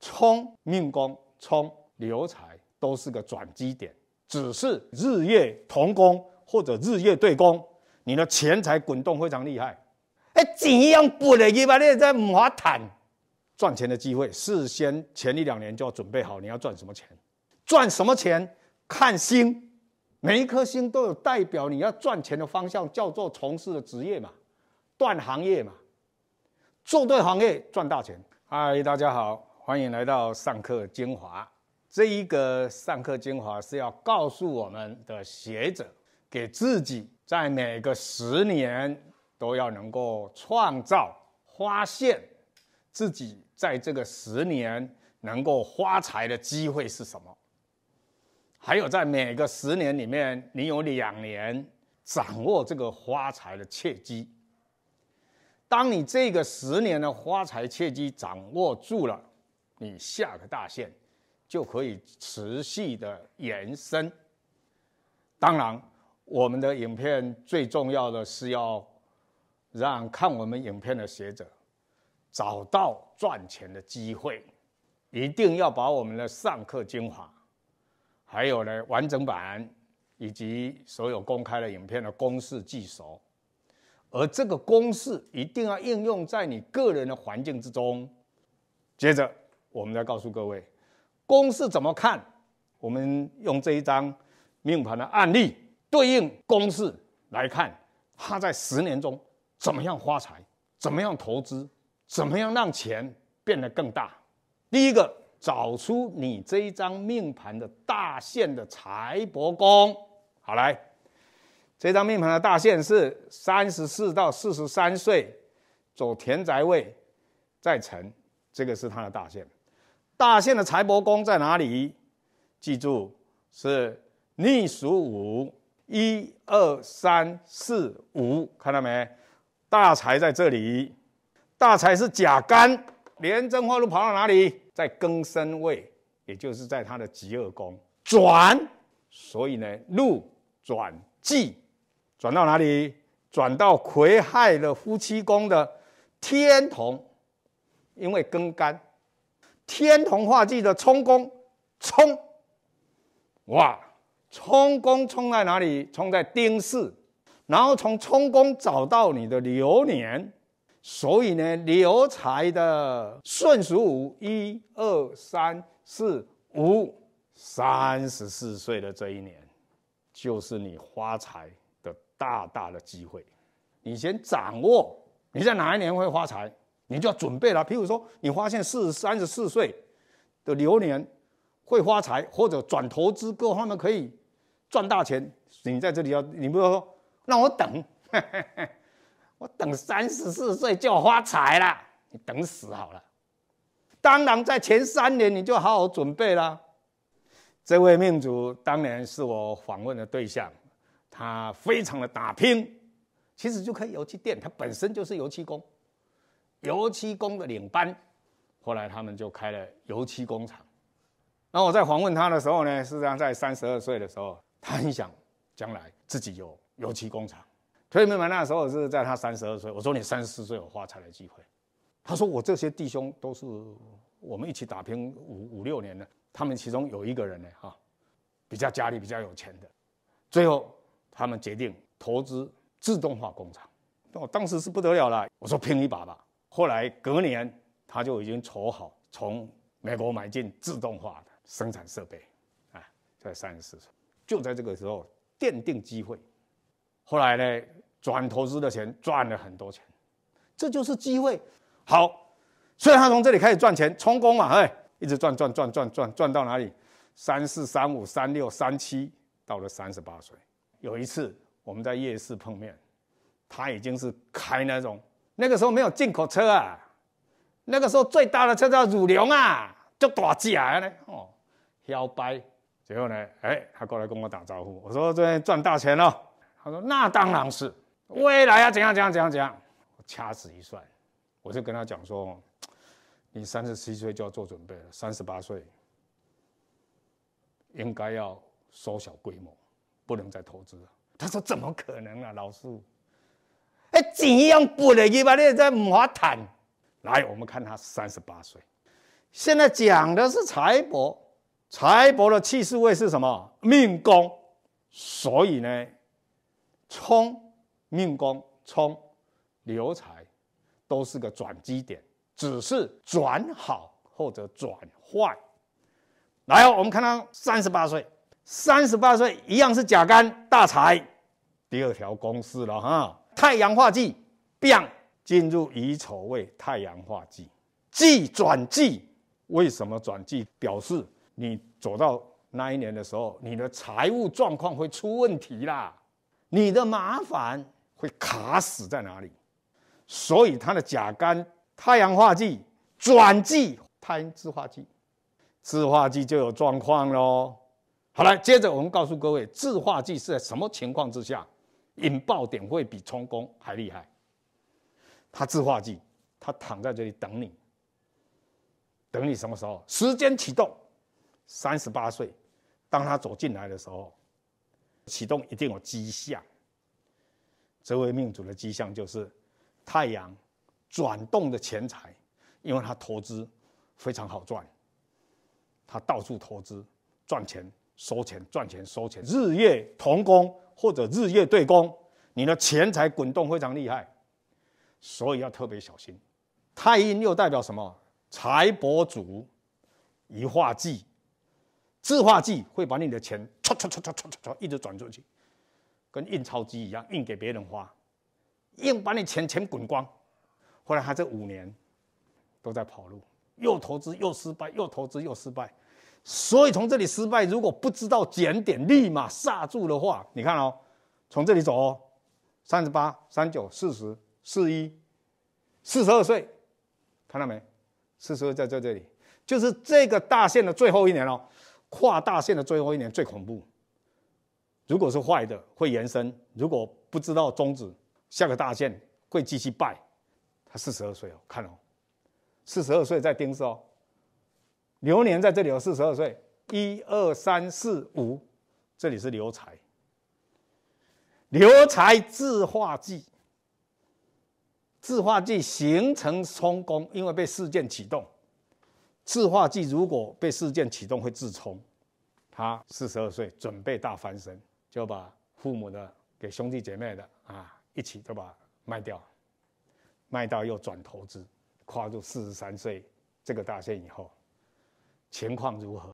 冲命宫、冲流财都是个转机点，只是日月同宫或者日月对宫，你的钱财滚动非常厉害。哎，钱一样滚下去吧，你再唔法赚。赚钱的机会，事先前一两年就要准备好，你要赚什么钱，赚什么钱看星。每一颗星都有代表你要赚钱的方向，叫做从事的职业嘛，断行业嘛，做对行业赚大钱。嗨，大家好，欢迎来到上课精华。这一个上课精华是要告诉我们的学者，给自己在每个十年都要能够创造发现，自己在这个十年能够发财的机会是什么。还有，在每个十年里面，你有两年掌握这个发财的契机。当你这个十年的发财契机掌握住了，你下个大线就可以持续的延伸。当然，我们的影片最重要的是要让看我们影片的学者找到赚钱的机会，一定要把我们的上课精华。还有呢，完整版以及所有公开的影片的公式记熟，而这个公式一定要应用在你个人的环境之中。接着，我们再告诉各位，公式怎么看？我们用这一张命盘的案例对应公式来看，他在十年中怎么样发财，怎么样投资，怎么样让钱变得更大。第一个。找出你这一张命盘的大限的财帛宫，好来，这张命盘的大限是三十四到四十三岁，走田宅位，在辰，这个是它的大限。大限的财帛宫在哪里？记住是逆数五，一二三四五，看到没？大财在这里，大财是甲干。连真化禄跑到哪里？在庚申位，也就是在他的极恶宫转。所以呢，禄转忌，转到哪里？转到癸亥的夫妻宫的天同，因为庚干，天同化忌的冲宫冲。哇，冲宫冲在哪里？冲在丁巳，然后从冲宫找到你的流年。所以呢，流财的顺数五，一二三四五，三十四岁的这一年，就是你发财的大大的机会。你先掌握你在哪一年会发财，你就要准备了。譬如说，你发现四三十四岁的流年会发财，或者转投资各方面可以赚大钱，你在这里要，你不要说让我等。我等三十四岁就发财了，你等死好了。当然，在前三年你就好好准备啦。这位命主当年是我访问的对象，他非常的打拼。其实就开油漆店，他本身就是油漆工，油漆工的领班。后来他们就开了油漆工厂。那我在访问他的时候呢，事实上在三十二岁的时候，他很想将来自己有油漆工厂。所以妹妹那时候是在他三十二岁，我说你三十四岁有发财的机会。他说我这些弟兄都是我们一起打拼五五六年了，他们其中有一个人呢，哈，比较家里比较有钱的，最后他们决定投资自动化工厂。那我当时是不得了了，我说拼一把吧。后来隔年他就已经筹好，从美国买进自动化的生产设备，啊，在三十四岁，就在这个时候奠定机会。后来呢？赚投资的钱，赚了很多钱，这就是机会。好，所以他从这里开始赚钱，充公啊！哎，一直赚赚赚赚赚赚到哪里？三四三五三六三七，到了三十八岁。有一次我们在夜市碰面，他已经是开那种，那个时候没有进口车啊，那个时候最大的车叫乳牛啊，就大吉来嘞哦，摇摆。最后呢，哎，他过来跟我打招呼，我说这边赚大钱了？他说那当然是。未来要怎样怎样怎样怎样，我掐指一算，我就跟他讲说，你三十七岁就要做准备了，三十八岁应该要缩小规模，不能再投资了。他说怎么可能啊，老师？哎，怎样不能？一把，你在马坦，来，我们看他三十八岁，现在讲的是财帛，财帛的气势位是什么命宫，所以呢冲。命宫冲，流财，都是个转机点，只是转好或者转坏。来哦，我们看到三十八岁，三十八岁一样是甲干大财，第二条公式了哈。太阳化忌，变进入乙丑位，太阳化忌，忌转忌。为什么转忌？表示你走到那一年的时候，你的财务状况会出问题啦，你的麻烦。会卡死在哪里？所以它的甲肝、太阳化剂、转剂、太阳化剂、自化剂就有状况喽。好了，接着我们告诉各位，自化剂是在什么情况之下，引爆点会比冲宫还厉害？它自化剂，它躺在这里等你，等你什么时候？时间启动，三十八岁，当他走进来的时候，启动一定有迹象。这位命主的迹象就是，太阳转动的钱财，因为他投资非常好赚，他到处投资赚钱收钱赚钱收钱，日月同工或者日月对宫，你的钱财滚动非常厉害，所以要特别小心。太阴又代表什么？财帛主，移化忌，自化忌会把你的钱唰唰唰唰唰唰一直转出去。跟印钞机一样印给别人花，印把你钱全滚光。后来他这五年都在跑路，又投资又失败，又投资又失败。所以从这里失败，如果不知道检点，立马刹住的话，你看哦，从这里走哦，三十八、三九、四十四一、四十二岁，看到没？四十二在在这里，就是这个大限的最后一年哦，跨大限的最后一年最恐怖。如果是坏的，会延伸；如果不知道终止，下个大限会继续败。他四十二岁哦，看哦，四十二岁在盯收。流年在这里有四十二岁，一二三四五，这里是流财。流财自化忌，自化忌形成冲攻，因为被事件启动。自化忌如果被事件启动，会自冲。他四十二岁，准备大翻身。就把父母的、给兄弟姐妹的啊，一起就把卖掉，卖掉又转投资。跨入四十三岁这个大限以后，情况如何？